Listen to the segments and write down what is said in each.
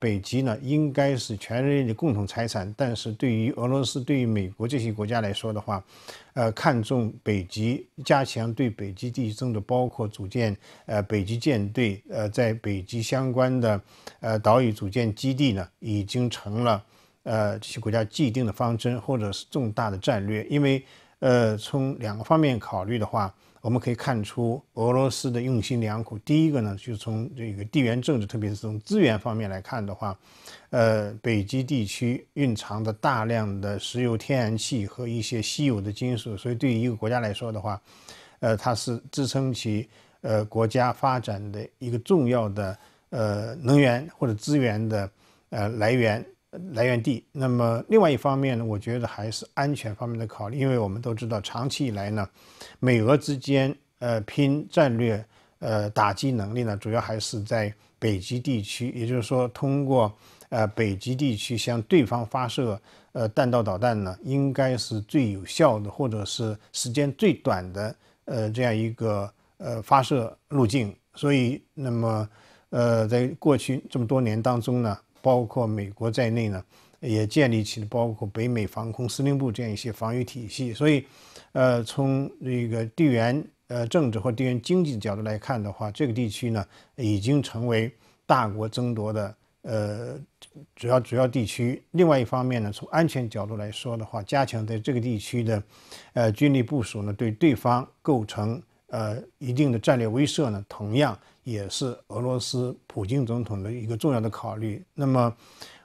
北极呢，应该是全人类的共同财产。但是对于俄罗斯、对于美国这些国家来说的话，呃，看重北极，加强对北极地区的包括组建呃北极舰队，呃，在北极相关的呃岛屿组建基地呢，已经成了呃这些国家既定的方针或者是重大的战略，因为。呃，从两个方面考虑的话，我们可以看出俄罗斯的用心良苦。第一个呢，就从这个地缘政治，特别是从资源方面来看的话，呃，北极地区蕴藏的大量的石油、天然气和一些稀有的金属，所以对于一个国家来说的话，呃，它是支撑起呃国家发展的一个重要的呃能源或者资源的呃来源。来源地。那么，另外一方面呢，我觉得还是安全方面的考虑，因为我们都知道，长期以来呢，美俄之间呃拼战略呃打击能力呢，主要还是在北极地区，也就是说，通过呃北极地区向对方发射呃弹道导弹呢，应该是最有效的，或者是时间最短的呃这样一个呃发射路径。所以，那么呃，在过去这么多年当中呢。包括美国在内呢，也建立起了包括北美防空司令部这样一些防御体系。所以，呃，从那个地缘、呃政治或地缘经济的角度来看的话，这个地区呢已经成为大国争夺的呃主要主要地区。另外一方面呢，从安全角度来说的话，加强在这个地区的，呃军力部署呢，对对方构成呃一定的战略威慑呢，同样。也是俄罗斯普京总统的一个重要的考虑。那么，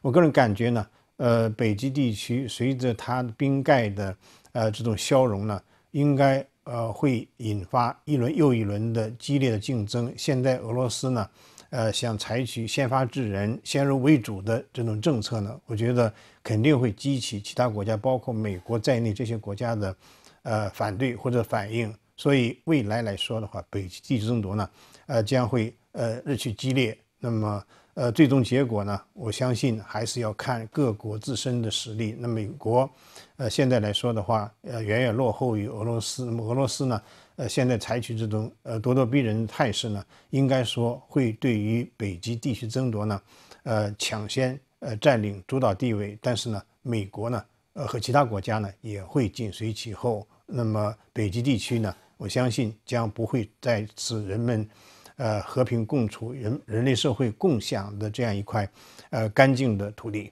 我个人感觉呢，呃，北极地区随着它冰盖的呃这种消融呢，应该呃会引发一轮又一轮的激烈的竞争。现在俄罗斯呢，呃，想采取先发制人、先入为主的这种政策呢，我觉得肯定会激起其他国家，包括美国在内这些国家的呃反对或者反应。所以未来来说的话，北极地区争夺呢，呃，将会呃日趋激烈。那么呃，最终结果呢，我相信还是要看各国自身的实力。那美国，呃，现在来说的话，呃，远远落后于俄罗斯。那么俄罗斯呢，呃，现在采取这种呃咄咄逼人的态势呢，应该说会对于北极地区争夺呢，呃，抢先呃占领主导地位。但是呢，美国呢，呃，和其他国家呢，也会紧随其后。那么北极地区呢？我相信将不会再次人们，呃和平共处、人人类社会共享的这样一块，呃干净的土地。